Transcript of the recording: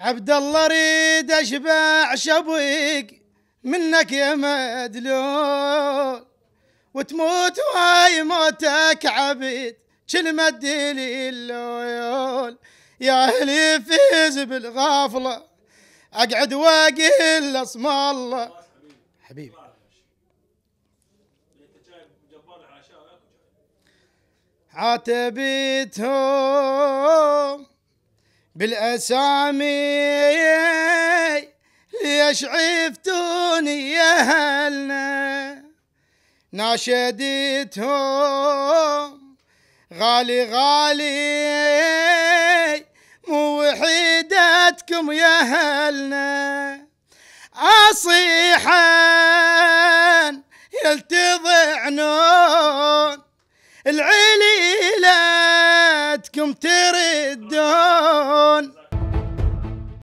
عبد الله ريد اشبع شبيك منك يا مدلول وتموت وهاي موتك عبيد كلمة ديلي يا أهلي فيز بالغافلة أقعد واقل اسم الله حبيبي عاتبتهم بالأسامي ليش عفتوني يا هلنا ناشدتهم غالي غالي مو وحيدتكم يا هلنا أصيحا يلتضعنون نون العليله بلادكم تردون